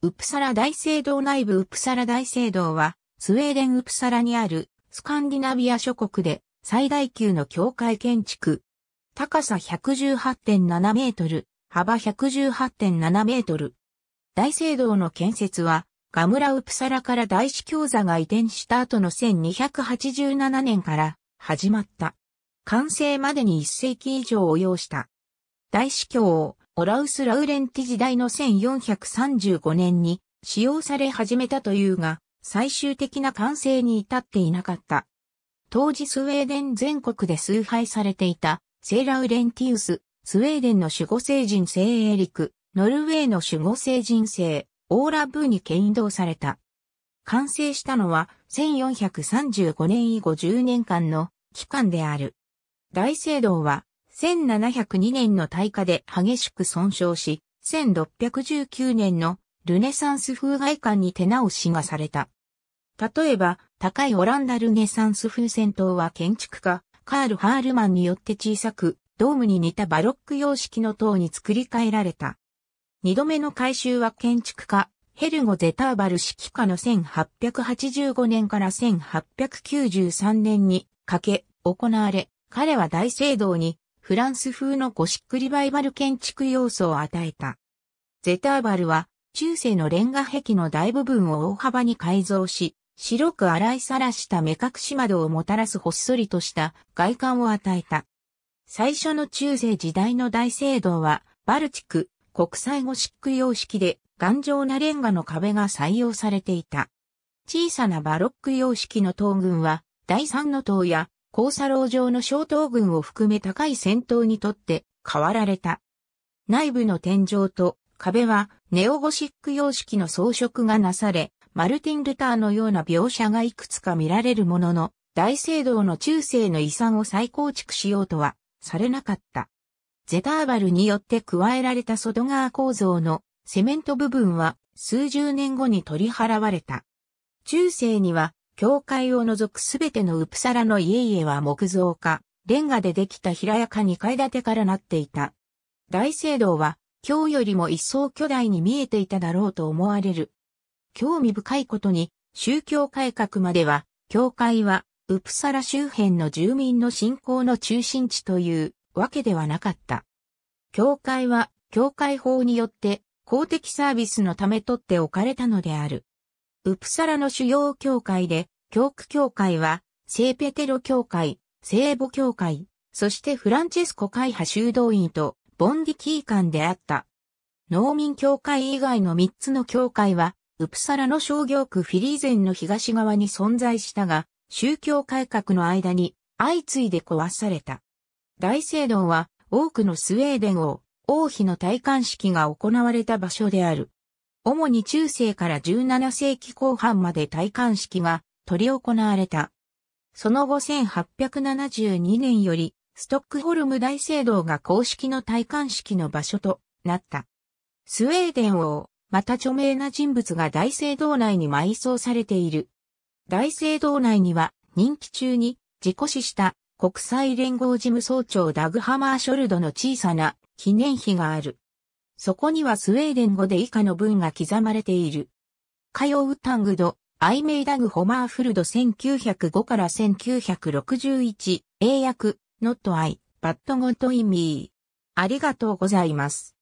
ウプサラ大聖堂内部ウプサラ大聖堂は、スウェーデンウプサラにあるスカンディナビア諸国で最大級の教会建築。高さ118.7メートル、幅118.7メートル。大聖堂の建設は、ガムラウプサラから大司教座が移転した後の1287年から始まった。完成までに1世紀以上を要した。大司教をオラウス・ラウレンティ時代の1435年に使用され始めたというが、最終的な完成に至っていなかった。当時スウェーデン全国で崇拝されていた、セーラウレンティウス、スウェーデンの守護聖人聖エーリク、ノルウェーの守護聖人聖、オーラブーに献堂された。完成したのは1435年以後10年間の期間である。大聖堂は1702年の大火で激しく損傷し、1619年のルネサンス風外観に手直しがされた。例えば、高いオランダルネサンス風戦闘は建築家、カール・ハールマンによって小さく、ドームに似たバロック様式の塔に作り変えられた。二度目の改修は建築家、ヘルゴ・ゼターバル指揮下の1885年から1893年にかけ行われ、彼は大聖堂にフランス風のゴシックリバイバル建築要素を与えた。ゼターバルは中世のレンガ壁の大部分を大幅に改造し、白く洗いさらした目隠し窓をもたらすほっそりとした外観を与えた。最初の中世時代の大聖堂は、バルチク国際ゴシック様式で頑丈なレンガの壁が採用されていた。小さなバロック様式の東軍は、第三の塔や高砂楼上の小東軍を含め高い戦闘にとって変わられた。内部の天井と壁はネオゴシック様式の装飾がなされ、マルティン・ルターのような描写がいくつか見られるものの、大聖堂の中世の遺産を再構築しようとはされなかった。ゼターバルによって加えられた外側構造のセメント部分は数十年後に取り払われた。中世には教会を除くすべてのウプサラの家々は木造化、レンガでできた平屋か2階建てからなっていた。大聖堂は、今日よりも一層巨大に見えていただろうと思われる。興味深いことに、宗教改革までは、教会は、ウプサラ周辺の住民の信仰の中心地というわけではなかった。教会は、教会法によって、公的サービスのため取って置かれたのである。ウプサラの主要教会で、教区教会は、聖ペテロ教会、聖母教会、そしてフランチェスコ会派修道院と、ボンディキー館であった。農民教会以外の3つの教会は、ウプサラの商業区フィリーゼンの東側に存在したが、宗教改革の間に相次いで壊された。大聖堂は多くのスウェーデン王、王妃の戴冠式が行われた場所である。主に中世から17世紀後半まで戴冠式が取り行われた。その後1872年より、ストックホルム大聖堂が公式の戴冠式の場所となった。スウェーデン王、また著名な人物が大聖堂内に埋葬されている。大聖堂内には、任期中に事故死した国際連合事務総長ダグハマーショルドの小さな記念碑がある。そこにはスウェーデン語で以下の文が刻まれている。カヨウタングド、アイメイダグホマーフルド1905から1961、英訳、ノットアイ、バットゴットイミー。ありがとうございます。